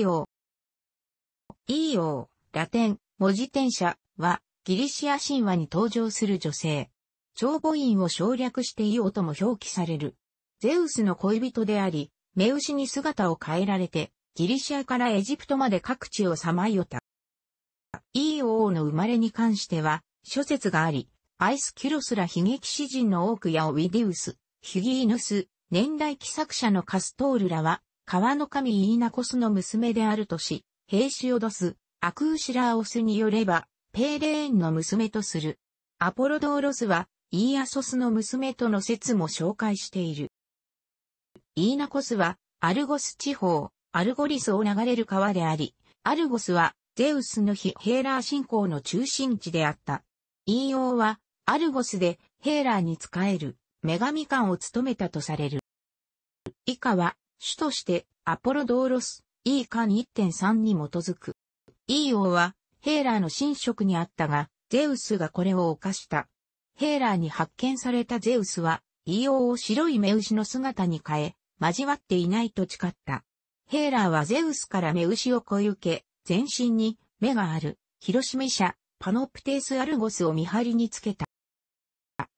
e い EO、ラテン、文字転写は、ギリシア神話に登場する女性。長母院を省略してい o とも表記される。ゼウスの恋人であり、目牛に姿を変えられて、ギリシアからエジプトまで各地をさまよった。EO の生まれに関しては、諸説があり、アイスキュロスら悲劇詩人の多くやオウィディウス、ヒギーヌス、年代記作者のカストールらは、川の神イーナコスの娘であるとし、兵士を出す、アクーシラーオスによれば、ペーレーンの娘とする。アポロドーロスは、イーアソスの娘との説も紹介している。イーナコスは、アルゴス地方、アルゴリスを流れる川であり、アルゴスは、ゼウスの日ヘーラー信仰の中心地であった。イーオーは、アルゴスでヘーラーに仕える、女神官を務めたとされる。以下は、主としてアポロドーロス、E 間1.3に基づく。E 王はヘーラーの神職にあったが、ゼウスがこれを犯した。ヘーラーに発見されたゼウスは、イオを白い目牛の姿に変え、交わっていないと誓った。ヘーラーはゼウスから目牛をこ受け、全身に目がある、広島社、パノプテースアルゴスを見張りにつけた。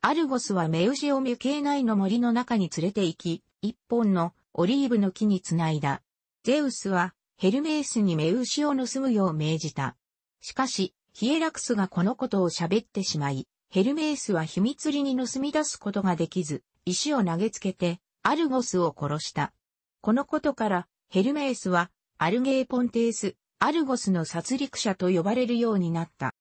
アルゴスは目牛を無形内の森の中に連れて行き、一本のオリーブの木につないだ。ゼウスはヘルメースにメウシを盗むよう命じた。しかし、ヒエラクスがこのことを喋ってしまい、ヘルメースは秘密裏に盗み出すことができず、石を投げつけて、アルゴスを殺した。このことから、ヘルメースは、アルゲーポンテース、アルゴスの殺戮者と呼ばれるようになった。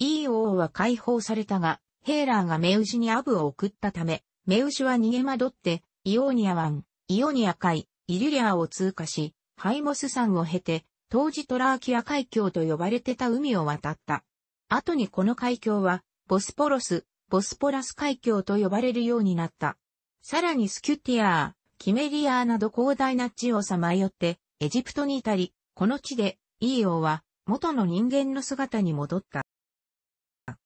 イー王は解放されたが、ヘーラーがメウシにアブを送ったため、メウシは逃げ惑って、イオーニア湾、イオニア海、イリュリアを通過し、ハイモス山を経て、当時トラーキア海峡と呼ばれてた海を渡った。後にこの海峡は、ボスポロス、ボスポラス海峡と呼ばれるようになった。さらにスキュティアー、キメリアーなど広大な地をさまよって、エジプトに至り、この地で、イーオーは、元の人間の姿に戻った。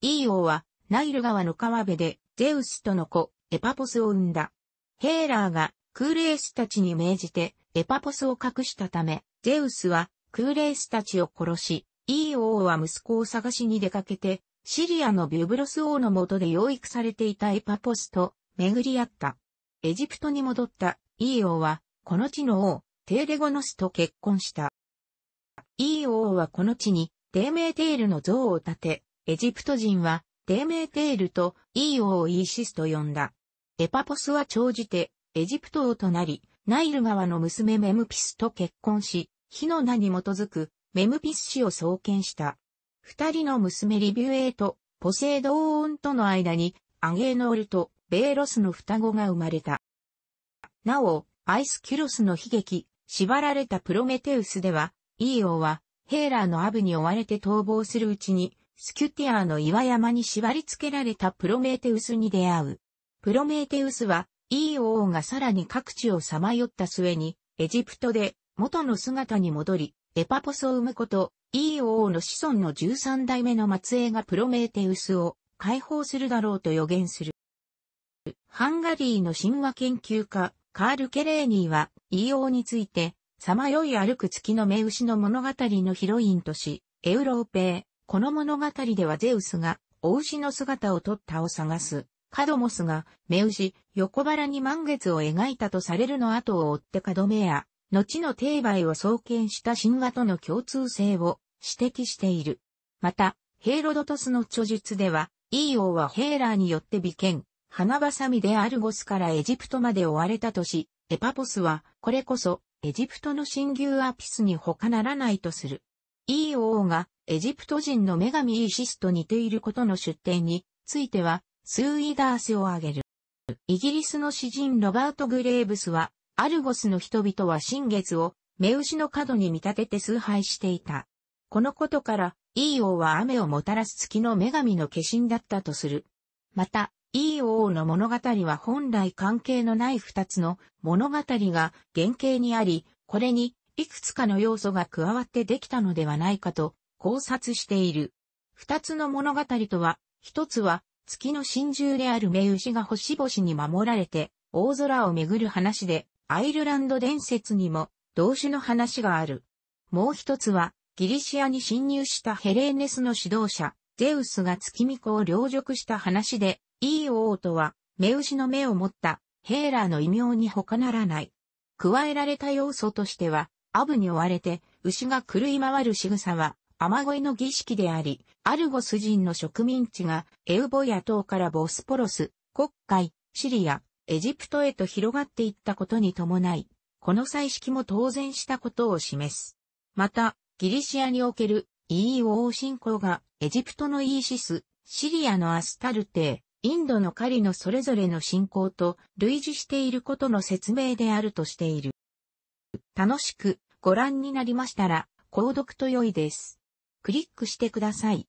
イーオーは、ナイル川の川辺で、ゼウスとの子、エパポスを生んだ。ヘーラーが、クーレースたちに命じて、エパポスを隠したため、ゼウスはクーレースたちを殺し、イー王は息子を探しに出かけて、シリアのビュブロス王の下で養育されていたエパポスと巡り合った。エジプトに戻ったイー王は、この地の王、テーレゴノスと結婚した。イー王はこの地に、デーメーテールの像を建て、エジプト人は、デーメーテールとイー王をイーシスと呼んだ。エパポスは長じて、エジプト王となり、ナイル川の娘メムピスと結婚し、火の名に基づくメムピス氏を創建した。二人の娘リビュエーとポセイドーンとの間にアゲーノールとベーロスの双子が生まれた。なお、アイスキュロスの悲劇、縛られたプロメテウスでは、イーオーはヘーラーのアブに追われて逃亡するうちに、スキュティアーの岩山に縛り付けられたプロメテウスに出会う。プロメテウスはいい王がさらに各地をさまよった末に、エジプトで元の姿に戻り、エパポスを生むこと、いい王の子孫の13代目の末裔がプロメーテウスを解放するだろうと予言する。ハンガリーの神話研究家、カール・ケレーニーは、イーオーについて、さまよい歩く月の目牛の物語のヒロインとし、エウローペー。この物語ではゼウスが、お牛の姿を取ったを探す、カドモスが、目牛、横腹に満月を描いたとされるの後を追ってカドメア、後の定売を創建した神話との共通性を指摘している。また、ヘイロドトスの著述では、イーオーはヘーラーによって美剣、花ばさみでアルゴスからエジプトまで追われたとし、エパポスは、これこそ、エジプトの神牛アピスに他ならないとする。イーオーが、エジプト人の女神イーシスと似ていることの出典については、スーイダースを挙げる。イギリスの詩人ロバート・グレーブスは、アルゴスの人々は新月を、目牛の角に見立てて崇拝していた。このことから、イーオーは雨をもたらす月の女神の化身だったとする。また、イーオーの物語は本来関係のない二つの物語が原型にあり、これにいくつかの要素が加わってできたのではないかと考察している。二つの物語とは、一つは月の真珠である目牛が星々に守られて、大空を巡る話で、アイルランド伝説にも、同種の話がある。もう一つは、ギリシアに侵入したヘレーネスの指導者、ゼウスが月巫女を領辱した話で、いい王とは、目牛の目を持った、ヘーラーの異名に他ならない。加えられた要素としては、アブに追われて、牛が狂い回る仕草は、雨乞いの儀式であり、アルゴス人の植民地がエウボヤ島からボスポロス、黒海、シリア、エジプトへと広がっていったことに伴い、この彩色も当然したことを示す。また、ギリシアにおける EO 信仰がエジプトのイーシス、シリアのアスタルテインドの狩りのそれぞれの信仰と類似していることの説明であるとしている。楽しくご覧になりましたら、購読と良いです。クリックしてください。